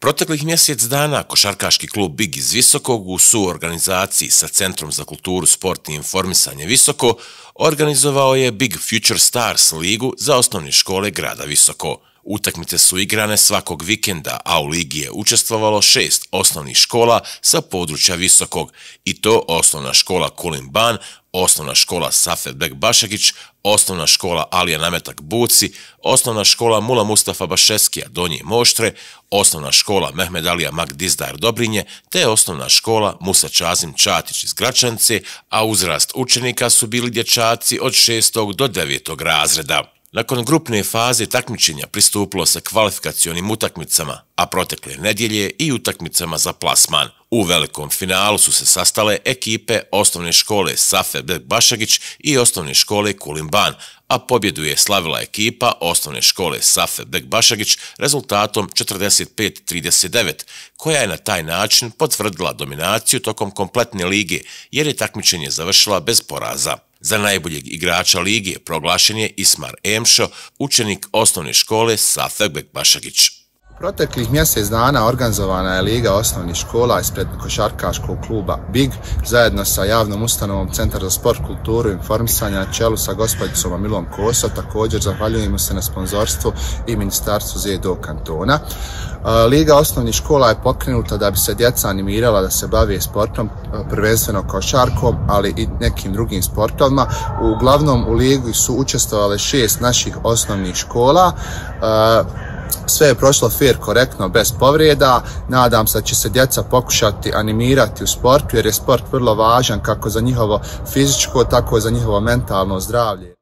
Proteklih mjesec dana Košarkaški klub Big iz Visokog u suorganizaciji sa Centrom za kulturu, sport i informisanje Visoko organizovao je Big Future Stars ligu za osnovne škole grada Visoko. Utakmice su igrane svakog vikenda, a u ligi je učestvovalo šest osnovnih škola sa područja Visokog, i to osnovna škola Kulim Ban, osnovna škola Safet Bek Bašagić, osnovna škola Alija Nametak Buci, osnovna škola Mula Mustafa Bašeskija Donji Moštre, osnovna škola Mehmed Alija Mag Dobrinje, te osnovna škola Musa Čazim Čatić iz Gračance, a uzrast učenika su bili dječaci od 6. do 9. razreda. Nakon grupne faze takmičenja pristupilo se kvalifikacijonim utakmicama, a protekle nedjelje i utakmicama za plasman. U velikom finalu su se sastale ekipe osnovne škole Safe Beg Bašagić i osnovne škole Kulimban, a pobjedu je slavila ekipa osnovne škole Safe Beg Bašagić rezultatom 45-39, koja je na taj način potvrdila dominaciju tokom kompletne lige, jer je takmičenje završila bez poraza. Za najboljeg igrača ligi je proglašen je Ismar Emšo, učenik osnovne škole Safegbek Bašagić. Proteklih mjesec dana organizovana je Liga osnovnih škola ispred košarkaškog kluba BIG zajedno sa javnom ustanovom Centar za sport, kulturu i informisanje na čelu sa gospodicom Milom Koso. Također zahvaljujemo se na sponzorstvu i ministarstvu ZEDO kantona. E, Liga osnovnih škola je pokrenuta da bi se djeca animirala da se bave sportom, e, prvenstveno košarkom, ali i nekim drugim sportovima. Uglavnom u Ligu su učestvovali šest naših osnovnih škola. E, sve je prošlo fair, korektno, bez povrijeda. Nadam se da će se djeca pokušati animirati u sportu jer je sport vrlo važan kako za njihovo fizičko, tako i za njihovo mentalno zdravlje.